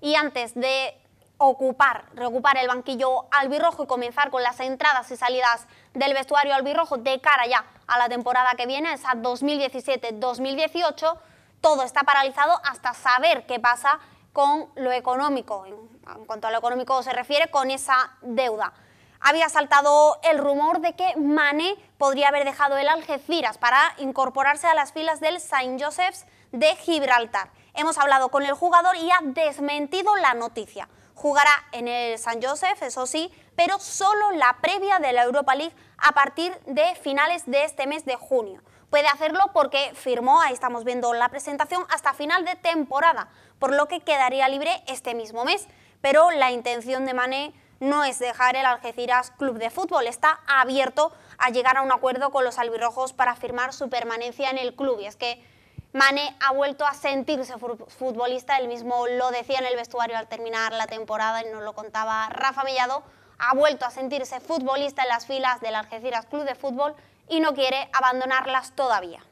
Y antes de ocupar, reocupar el banquillo albirrojo y comenzar con las entradas y salidas del vestuario albirrojo de cara ya a la temporada que viene, esa 2017-2018, todo está paralizado hasta saber qué pasa con lo económico, en cuanto a lo económico se refiere, con esa deuda había saltado el rumor de que Mane podría haber dejado el Algeciras para incorporarse a las filas del Saint Joseph's de Gibraltar. Hemos hablado con el jugador y ha desmentido la noticia. Jugará en el Saint Joseph, eso sí, pero solo la previa de la Europa League a partir de finales de este mes de junio. Puede hacerlo porque firmó, ahí estamos viendo la presentación, hasta final de temporada, por lo que quedaría libre este mismo mes. Pero la intención de Mané no es dejar el Algeciras Club de Fútbol, está abierto a llegar a un acuerdo con los albirrojos para firmar su permanencia en el club. Y es que Mane ha vuelto a sentirse futbolista, él mismo lo decía en el vestuario al terminar la temporada y nos lo contaba Rafa Millado, ha vuelto a sentirse futbolista en las filas del Algeciras Club de Fútbol y no quiere abandonarlas todavía.